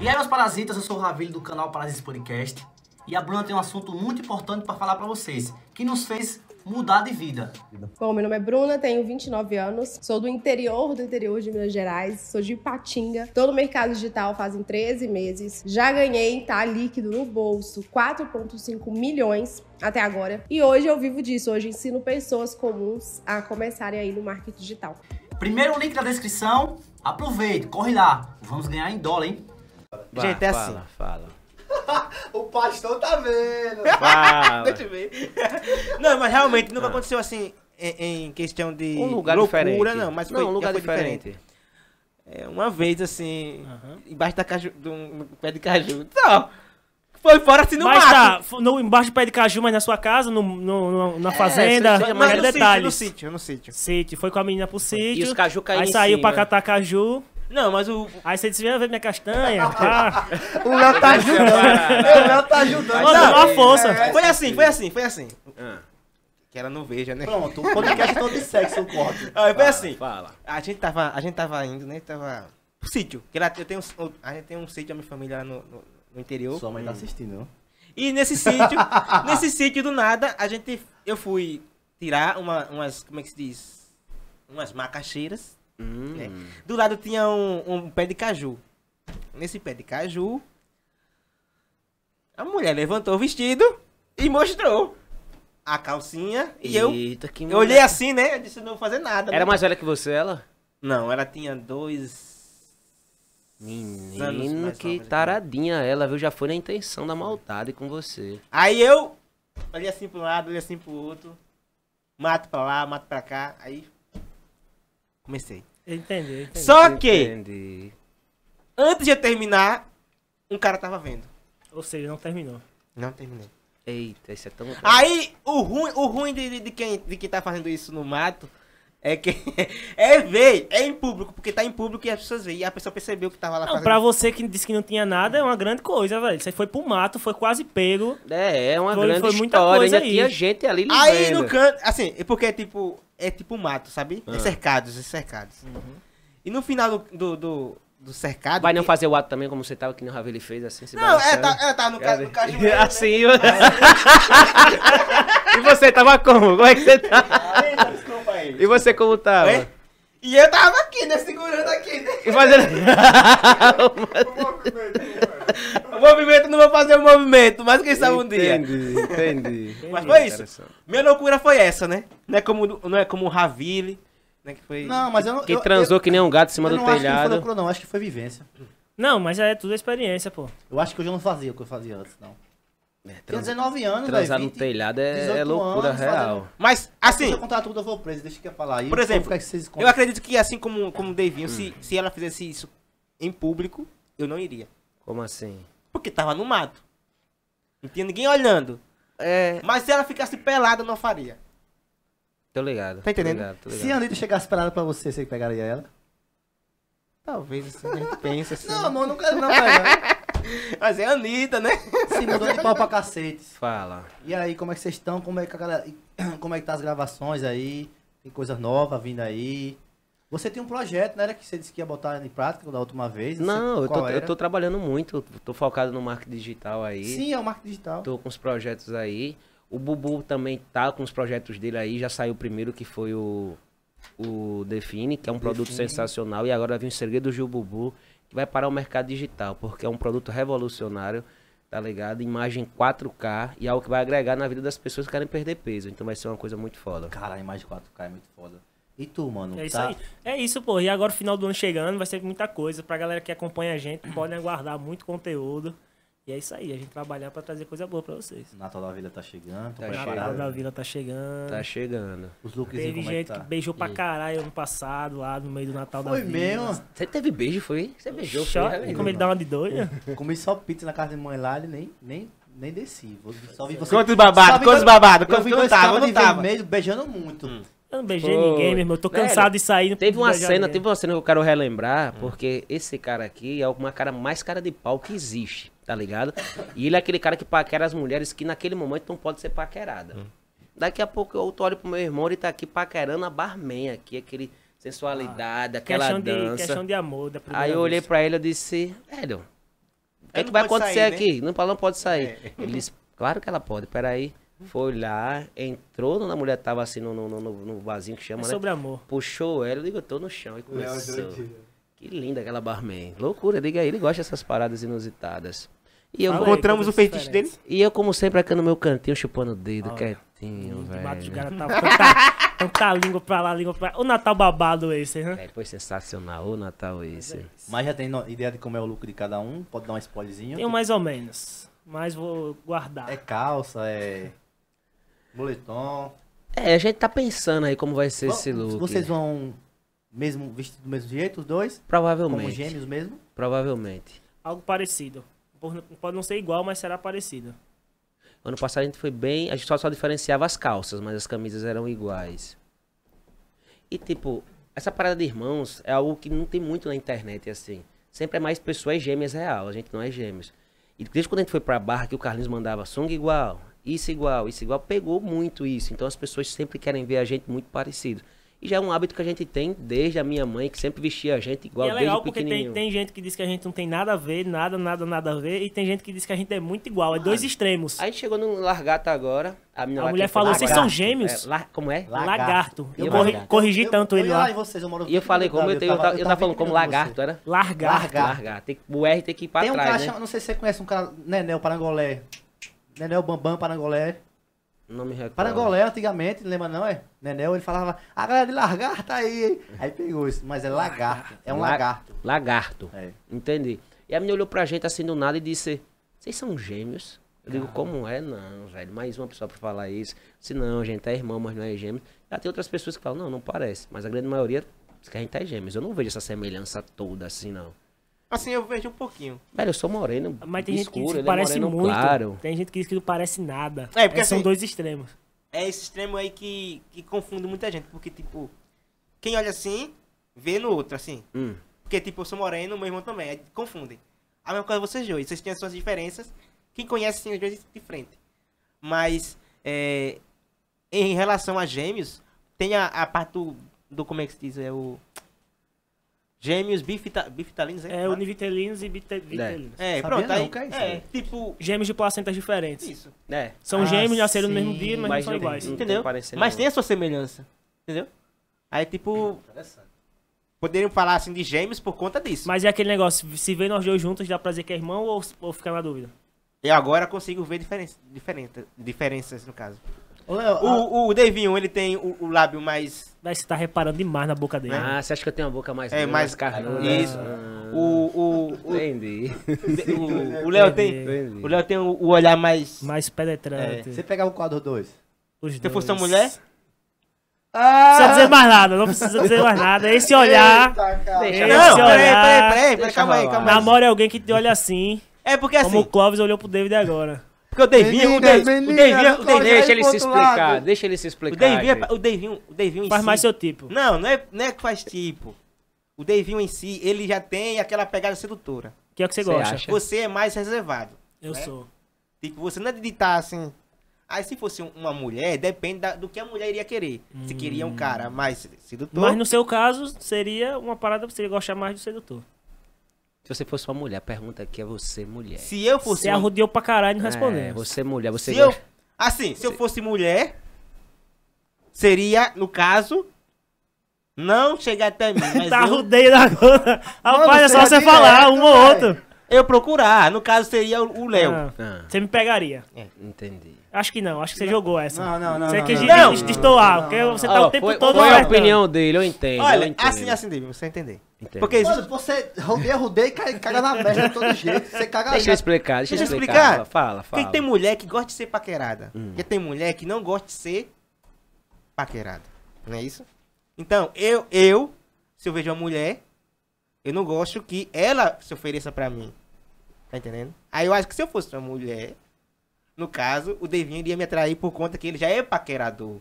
E aí, meus parasitas, eu sou o Ravilho do canal Parasitas Podcast. E a Bruna tem um assunto muito importante para falar para vocês, que nos fez mudar de vida. Bom, meu nome é Bruna, tenho 29 anos, sou do interior do interior de Minas Gerais, sou de Ipatinga. Tô no mercado digital fazem 13 meses. Já ganhei, tá líquido no bolso, 4.5 milhões até agora. E hoje eu vivo disso, hoje ensino pessoas comuns a começarem aí no marketing digital. Primeiro link na descrição, aproveite, corre lá. Vamos ganhar em dólar, hein? Gente, é assim. Fala, fala. o pastor tá vendo. Fala. Não, mas realmente nunca ah. aconteceu assim em, em, questão de um lugar loucura, diferente. não, mas foi não, um lugar diferente. diferente. É, uma vez assim, uhum. embaixo da caju, de um pé de caju. foi fora assim no mas mato. Tá, no, embaixo do pé de caju, mas na sua casa, no, no na é, fazenda. É, mas no detalhes. sítio, no sítio, no sítio. Sítio, foi com a menina pro sítio. E os caju caíram Aí saiu cima. pra catar caju. Não, mas o. Aí você disse: vem ver minha castanha. Tá é é, o Léo tá ajudando. o Léo tá ajudando. Mas uma força. É, é, foi assim, foi assim, foi assim. Ah. Que ela não veja, né? Pronto, o podcast todo de sexo, o corte. foi assim. Fala. A gente tava, a gente tava indo, né? Tava. Sítio. Que eu tenho, a gente tem um sítio da minha família lá no, no, no interior. Sua mãe hum. tá assistindo, não? E nesse sítio, nesse sítio do nada, a gente. Eu fui tirar uma, umas. Como é que se diz? Umas macaxeiras Hum. É. Do lado tinha um, um pé de caju. Nesse pé de caju, a mulher levantou o vestido e mostrou a calcinha e Eita, eu, que eu olhei assim, né? Eu disse, não vou fazer nada. Era né? mais velha que você, ela? Não, ela tinha dois. Menino, que taradinha ela, viu? Já foi na intenção da maldade com você. Aí eu olhei assim pro lado, olhei assim pro outro. Mato pra lá, mato pra cá. Aí Comecei. Entendi, entendi. Só que, entendi. antes de eu terminar, um cara tava vendo. Ou seja, não terminou. Não terminei. Eita, isso é tão. Aí, o ruim, o ruim de, de, de quem, de quem tá fazendo isso no mato é que é ver, é em público, porque tá em público e as pessoas veem. E a pessoa percebeu que tava lá não, fazendo... Pra você que disse que não tinha nada, é uma grande coisa, velho. Você foi pro mato, foi quase pego. É, é uma foi, grande foi história. Ainda aí. tinha gente ali ligando. Aí no canto, assim, é porque é tipo, é tipo mato, sabe? É ah. É cercados, é cercados. Uhum. E no final do, do, do do cercado. Vai não fazer o ato também como você tava, que nem o Ravelli fez, assim, se Não, é, tá, é tá, no, caso assim, né? E você tava como? Como é que você tá? E você como tava? É? E eu tava aqui, né? Segurando aqui, né? E fazendo. o movimento não vou fazer o movimento, mas quem sabe um dia. Entendi, entendi. Mas foi isso. Minha loucura foi essa, né? Não é como, não é como o Ravile, né? Que foi. Não, mas eu não. Que eu, transou eu, que nem um gato em cima do telhado. Acho que não, foi loucura, não, acho que foi vivência. Não, mas é tudo experiência, pô. Eu acho que eu já não fazia o que eu fazia antes, não. É, Tem 19 anos, velho. Transar véio, 20, no telhado é, é loucura anos, real. Fazendo... Mas, assim. Se eu contar tudo, eu vou preso. Deixa que eu falar aí. Por exemplo, eu acredito que, assim como, como Devinho, hum. se, se ela fizesse isso em público, eu não iria. Como assim? Porque tava no mato. Não tinha ninguém olhando. É... Mas se ela ficasse pelada, eu não faria. Tô ligado. Tá entendendo? ligado, ligado. Se a Anitta chegasse pelada pra você, você pegaria ela? Talvez, assim, a gente pensa assim. Não, né? amor, não quero não, velho. Mas é a Anitta, né? Se mudou de pau pra cacete. Fala. E aí, como é que vocês estão? Como é que a galera... Como é que tá as gravações aí? Tem coisa nova vindo aí? Você tem um projeto, né? Era que você disse que ia botar em prática da última vez. Assim, Não, eu tô, eu tô, trabalhando muito. Tô focado no marketing digital aí. Sim, é o marketing digital. Tô com os projetos aí. O Bubu também tá com os projetos dele aí. Já saiu o primeiro, que foi o, o Define, que é um Define. produto sensacional. E agora vem o Segredo do Gil Bubu, vai parar o mercado digital, porque é um produto revolucionário, tá ligado? Imagem 4K e é algo que vai agregar na vida das pessoas que querem perder peso. Então vai ser uma coisa muito foda. Cara, imagem 4K é muito foda. E tu, mano? É isso tá... aí. É isso, pô. E agora o final do ano chegando, vai ser muita coisa. Pra galera que acompanha a gente, podem aguardar muito conteúdo. E é isso aí, a gente trabalhar para trazer coisa boa para vocês. Natal da Vila tá chegando, tá preparado. Natal da Vila tá chegando. Tá chegando. Os lookzinhos Teve é gente que, tá? que, beijou pra hum. caralho ano passado, lá no meio do Natal foi da Vila. Foi mesmo? Você teve beijo, foi? Você beijou, Chó, foi? Como ele dá uma de doida. Comi só pizza na casa de mãe lá, ele nem, nem nem desci. Quantos só vi você. Quantos babados, quantos babados, quantos não tava, não tava. Vermelho, beijando muito. Hum. Eu não beijei Pô, ninguém, meu irmão. Eu tô velho, cansado de sair. Teve uma cena, ninguém. teve uma cena que eu quero relembrar, hum. porque esse cara aqui é uma cara mais cara de pau que existe tá ligado? E ele é aquele cara que paquera as mulheres que naquele momento não pode ser paquerada. Hum. Daqui a pouco eu olho pro meu irmão, ele tá aqui paquerando a barman aqui, aquele sensualidade, ah, aquela questão dança. De, questão de amor da primeira Aí eu olhei para ele e disse, velho, o que, é que vai acontecer sair, né? aqui? Né? Não, não pode sair. É. Ele disse, claro que ela pode, peraí. Foi lá, entrou na mulher, tava assim no, no, no, no vasinho que chama, é né? sobre amor. Puxou ela, eu digo, eu tô no chão. E começou. que linda aquela barman. Loucura, diga aí, ele gosta dessas paradas inusitadas. E eu, Encontramos o é feitiço dele. E eu, como sempre, aqui no meu cantinho, chupando o dedo, Olha. quietinho, velho. cara, tá, tanta, tanta língua pra lá, língua pra O Natal babado esse, né? É, foi sensacional, o Natal é esse. Mas já tem ideia de como é o lucro de cada um? Pode dar um spoilerzinho? Tenho mais ou menos, mas vou guardar. É calça, é boletom É, a gente tá pensando aí como vai ser Bom, esse look. Vocês vão mesmo vestido do mesmo jeito, os dois? Provavelmente. Como gêmeos mesmo? Provavelmente. Algo parecido. Pode não ser igual, mas será parecida. Ano passado a gente foi bem. A gente só, só diferenciava as calças, mas as camisas eram iguais. E tipo, essa parada de irmãos é algo que não tem muito na internet, assim. Sempre é mais pessoas é gêmeas real, a gente não é gêmeos. E desde quando a gente foi pra barra que o Carlinhos mandava song igual, isso igual, isso igual, pegou muito isso. Então as pessoas sempre querem ver a gente muito parecido. E já é um hábito que a gente tem desde a minha mãe, que sempre vestia a gente igual e é legal porque tem, tem gente que diz que a gente não tem nada a ver, nada, nada, nada a ver. E tem gente que diz que a gente é muito igual, é ah, dois extremos. A gente chegou no Largata agora. A, a mulher falou, vocês são gêmeos? É, la, como é? Lagarto. Eu, eu corri, lagarto. corrigi eu, tanto eu, ele lá. E vocês, eu, eu falei como, eu, estava tava, eu, tava, falando como lagarto, era? Largar, largar, Tem, o R tem que ir pra tem trás, um cara, né? não sei se você conhece um cara, Nenel Parangolé. Nenel Bambam Parangolé. Não me recordo. Parangolé, antigamente, não lembra não, é? Nenel, ele falava, a galera de lagarta aí. Aí pegou isso, mas é lagarto. É um La lagarto. Lagarto. É. Entendi. E a menina olhou pra gente assim do nada e disse, vocês são gêmeos? Eu digo, ah. como é? Não, velho. Mais uma pessoa pra falar isso. Se não, gente, é irmão, mas não é gêmeo. Já tem outras pessoas que falam, não, não parece. Mas a grande maioria diz que a gente é gêmeos. Eu não vejo essa semelhança toda assim, não. Assim eu vejo um pouquinho. Velho, eu sou moreno. Mas tem escuro, gente que, que é parece é muito. Claro. Tem gente que diz que não parece nada. É, porque é, assim, são dois extremos. É esse extremo aí que, que confunde muita gente. Porque, tipo, quem olha assim, vê no outro, assim. Hum. Porque, tipo, eu sou moreno, meu irmão também. confundem. A mesma coisa vocês dois. Vocês têm as suas diferenças. Quem conhece, sim, às vezes de frente. Mas, é, em relação a gêmeos, tem a, a parte do, do. Como é que se diz? É o Gêmeos bifita, bifitalinos, É, ah. univitelinos e bite, É, é pronto. aí, aí, é, isso, é, tipo... Gêmeos de placentas diferentes. Isso. É. São ah, gêmeos, nasceram no mesmo dia, mas, mas não são não, iguais. entendeu? Mas tem a sua semelhança. Entendeu? Aí, tipo... Poderiam falar, assim, de gêmeos por conta disso. Mas é aquele negócio, se vê nós dois juntos, dá pra dizer que é irmão ou, ou ficar na dúvida? Eu agora consigo ver diferença, diferença, diferenças, no caso. O, o Davinho, ele tem o, o lábio mais. Vai se tá reparando demais na boca dele. Ah, você acha que eu tenho a boca mais. É, mais carnuda? Isso. Ah, o. o, o Entendi. O Léo tem. Entendi. O Léo tem o, olhar mais. Mais penetrante. É. Você pegava o quadro 2? Se dois. fosse uma mulher? Ah! Não precisa dizer mais nada, não precisa dizer mais nada. É esse olhar. Eita, é esse não, olhar. Peraí, peraí, peraí, calma aí, calma aí. Namora alguém que te olha assim. É porque assim. Como o Clóvis olhou pro David agora. Porque o Davinho, o Davinho, o deixa ele se explicar, deixa ele se explicar. O Davinho, o Davinho, o faz mais seu tipo. Não, não é, não é que faz tipo. O Davinho em si, ele já tem aquela pegada sedutora. Que é o que você, gosta. Acha? Você é mais reservado. Eu né? sou. Tipo, você não é de ditar assim. Aí se fosse uma mulher, depende da, do que a mulher iria querer. Hum. Se queria um hum. cara mais sedutor. Mas no seu caso, seria uma parada pra você gostar mais do sedutor. Se você fosse uma mulher, a pergunta aqui é você, mulher. Se eu fosse. Você uma... arrodeou pra caralho e não respondeu. É, você, mulher, você. Se gosta... eu... Assim, se você... eu fosse mulher, seria, no caso, não chegar até mim. tá eu... rodeio agora. Rapaz, é só você é direto, falar, um ou outro. Eu procurar, no caso seria o Léo. Ah, ah. Você me pegaria. É, entendi. Acho que não, acho que você jogou essa. Não, não, não. Você não, quis não, destoar, porque você tá oh, o tempo foi, todo. Foi a opinião dele, eu entendo. Olha, eu entendo. assim, assim, David, assim, você entender. Entendo. Porque existe... Mano, você rodeia, rodeia e caga, na merda de todo jeito. Você caga Deixa eu explicar, deixa, eu explicar. explicar. Fala, fala. Porque tem mulher que gosta de ser paquerada. Hum. Porque tem mulher que não gosta de ser paquerada. Não é isso? Então, eu, eu, se eu vejo uma mulher eu não gosto que ela se ofereça pra mim. Tá entendendo? Aí eu acho que se eu fosse uma mulher, no caso, o Devinho iria me atrair por conta que ele já é paquerador.